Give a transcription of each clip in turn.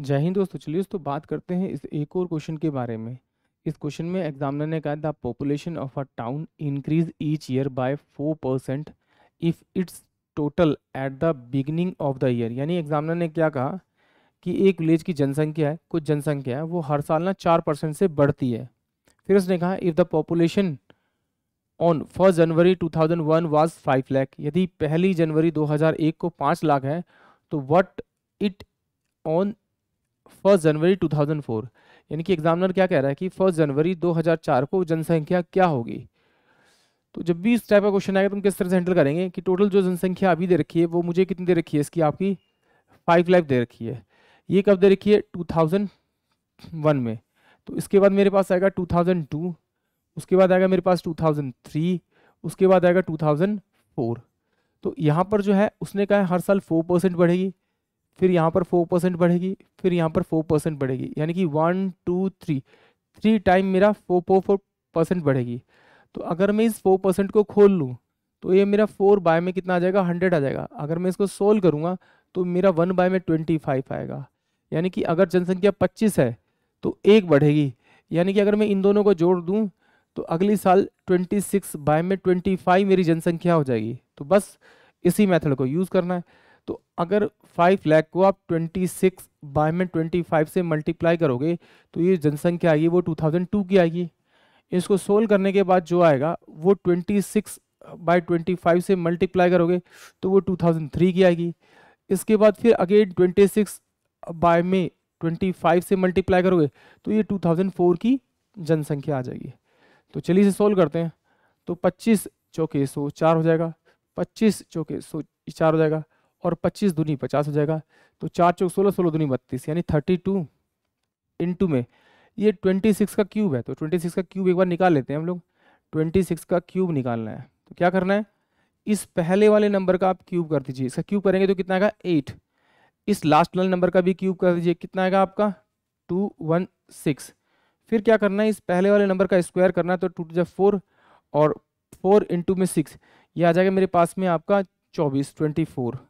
जय हिंद दोस्तों चलिए दोस्तों बात करते हैं इस एक और क्वेश्चन के बारे में इस क्वेश्चन में एग्जामिनर ने कहा the population of a town increase each year by four percent if its total at the beginning of the year यानी एग्जामिनर ने क्या कहा कि एक विलेज की जनसंख्या है कुछ जनसंख्या है वो हर साल ना चार परसेंट से बढ़ती है फिर उसने कहा if the population on first January two was five lakh यदि पहली जनवरी दो को पाँच लाख है तो what it on first January 2004 यानी कि एग्जामिनर क्या कह रहा है कि फर्स्ट जनवरी 2004 को जनसंख्या क्या होगी तो जब भी इस टाइप का क्वेश्चन आएगा तो हम किस तरह से हैंडल करेंगे कि टोटल जो जनसंख्या अभी दे रखी है वो मुझे कितनी दे रखी है इसकी आपकी फाइव लाइफ दे रखी है ये कब दे रखी है टू में तो इसके बाद मेरे पास आएगा टू उसके बाद आएगा मेरे पास टू उसके बाद आएगा टू तो यहाँ पर जो है उसने कहा है हर साल फोर परसेंट बढ़ेगी फिर यहाँ पर फोर परसेंट बढ़ेगी फिर यहाँ पर फोर परसेंट बढ़ेगी यानी कि one two three three time मेरा फोर फोर फोर परसेंट बढ़ेगी तो अगर मैं इस फोर परसेंट को खोल लूँ तो ये मेरा फोर बाय में कितना आ जाएगा हंड्रेड आ जाएगा अगर मैं इसको सोल्व करूँगा तो मेरा वन बाय में ट्वेंटी फाइव आएगा यानी कि अगर जनसंख्या पच्चीस है तो एक बढ़ेगी यानी कि अगर मैं इन दोनों को जोड़ दूँ तो अगले साल ट्वेंटी सिक्स बाय में ट्वेंटी फाइव मेरी जनसंख्या हो जाएगी तो बस इसी मेथड को यूज़ करना है तो अगर फाइव लैख को आप ट्वेंटी सिक्स बाय में ट्वेंटी फाइव से मल्टीप्लाई करोगे तो ये जनसंख्या आएगी वो टू थाउजेंड टू की आएगी इसको सोल्व करने के बाद जो आएगा वो twenty six by twenty five से मल्टीप्लाई करोगे तो वो टू थाउजेंड थ्री की आएगी इसके बाद फिर अगेन ट्वेंटी सिक्स बाय में ट्वेंटी फाइव से मल्टीप्लाई करोगे तो ये टू थाउजेंड फोर की जनसंख्या आ जाएगी तो चलिए इसे सोल्व करते हैं तो पच्चीस चौके सो चार हो जाएगा पच्चीस चौके सो चार हो जाएगा और पच्चीस दूनी पचास हो जाएगा तो चार चौक सोलह सोलह दूनी बत्तीस यानी थर्टी टू इंटू में ये ट्वेंटी सिक्स का क्यूब है तो ट्वेंटी सिक्स का क्यूब एक बार निकाल लेते हैं हम लोग ट्वेंटी सिक्स का क्यूब निकालना है तो क्या करना है इस पहले वाले नंबर का आप क्यूब कर दीजिए इसका क्यूब करेंगे तो कितना आएगा एट इस लास्ट वाले नंबर का भी क्यूब कर दीजिए कितना आएगा आपका टू वन सिक्स फिर क्या करना है इस पहले वाले नंबर का स्क्वायर करना है तो टू टू फोर और फोर इंटू में सिक्स ये आ जाएगा मेरे पास में आपका चौबीस ट्वेंटी फोर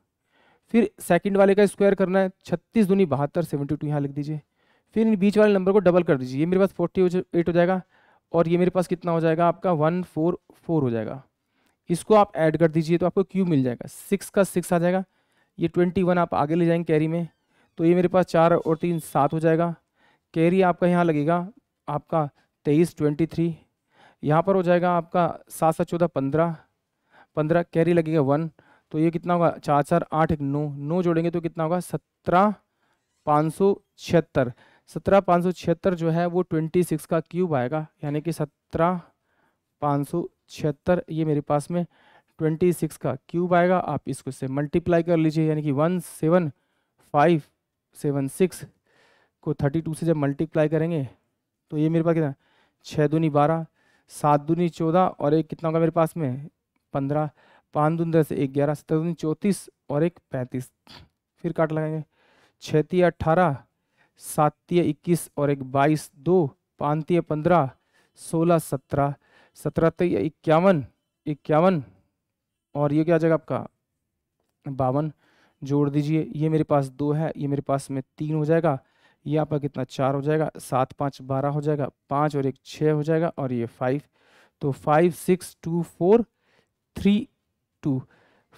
फिर सेकंड वाले का स्क्वायर करना है छत्तीस दूनी बहत्तर सेवेंटी टू यहाँ लिख दीजिए फिर इन बीच वाले नंबर को डबल कर दीजिए ये मेरे पास फोर्टी एट हो जाएगा और ये मेरे पास कितना हो जाएगा आपका वन फोर फोर हो जाएगा इसको आप ऐड कर दीजिए तो आपको क्यू मिल जाएगा सिक्स का सिक्स आ जाएगा ये ट्वेंटी वन आप आगे ले जाएंगे कैरी में तो ये मेरे पास चार और तीन सात हो जाएगा कैरी आपका यहाँ लगेगा आपका तेईस ट्वेंटी थ्री यहाँ पर हो जाएगा आपका सात सात चौदह पंद्रह पंद्रह कैरी लगेगा वन तो ये कितना होगा चार चार आठ एक नौ नौ जोड़ेंगे तो कितना होगा सत्रह पाँच सौ छिहत्तर सत्रह पाँच सौ छिहत्तर जो है वो ट्वेंटी सिक्स का क्यूब आएगा यानी कि सत्रह पाँच सौ छिहत्तर ये मेरे पास में ट्वेंटी सिक्स का क्यूब आएगा आप इसको से मल्टीप्लाई कर लीजिए यानी कि one seven five seven six को थर्टी टू से जब मल्टीप्लाई करेंगे तो ये मेरे पास कितना छः दूनी बारह सात दूनी चौदह और एक कितना होगा मेरे पास में पंद्रह पाँच दून दस एक ग्यारह सत्रह दून चौंतीस और एक पैंतीस फिर काट लगाएंगे छतिया अट्ठारह सातिया इक्कीस और एक बाईस दो पानतीय पंद्रह सोलह सत्रह सत्रह तय इक्यावन इक्यावन और ये क्या आ जाएगा आपका बावन जोड़ दीजिए ये मेरे पास दो है ये मेरे पास में तीन हो जाएगा ये आपका कितना चार हो जाएगा सात पाँच बारह हो जाएगा पाँच और एक छः हो जाएगा और ये फाइव तो five six two four three two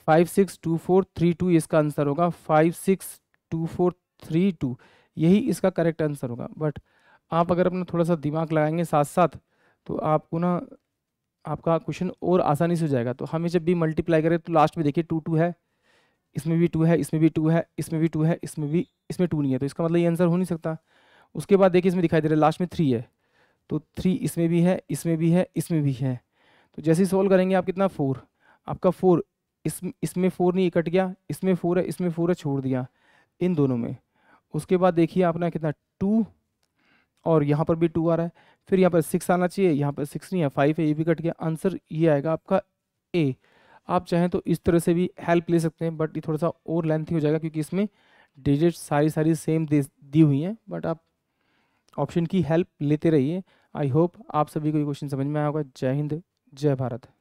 five six two four three two इसका आंसर होगा five six two four three two यही इसका करेक्ट आंसर होगा बट आप अगर अपना थोड़ा सा दिमाग लगाएंगे साथ साथ तो आपको ना आपका क्वेश्चन और आसानी से हो जाएगा तो हमें जब भी मल्टीप्लाई करें तो लास्ट में देखिए टू टू है इसमें भी टू है इसमें भी टू है इसमें भी टू है इसमें भी इसमें टू नहीं है तो इसका मतलब ये आंसर हो नहीं सकता उसके बाद देखिए इसमें दिखाई दे रहा है लास्ट में थ्री है तो थ्री इसमें भी है इसमें भी है इसमें भी है तो जैसे ही सॉल्व करेंगे आप कितना फोर आपका फोर इस इसमें फोर नहीं कट गया इसमें फोर है इसमें फोर है छोड़ दिया इन दोनों में उसके बाद देखिए आपने कितना टू और यहाँ पर भी टू आ रहा है फिर यहाँ पर सिक्स आना चाहिए यहाँ पर सिक्स नहीं है फाइव है ये भी कट गया आंसर ये आएगा आपका ए आप चाहें तो इस तरह से भी हेल्प ले सकते हैं बट ये थोड़ा सा और लेंथी हो जाएगा क्योंकि इसमें डिजिट सारी सारी सेम दी हुई हैं बट आप ऑप्शन की हेल्प लेते रहिए आई होप आप सभी को ये क्वेश्चन समझ में आया होगा जय हिंद जय भारत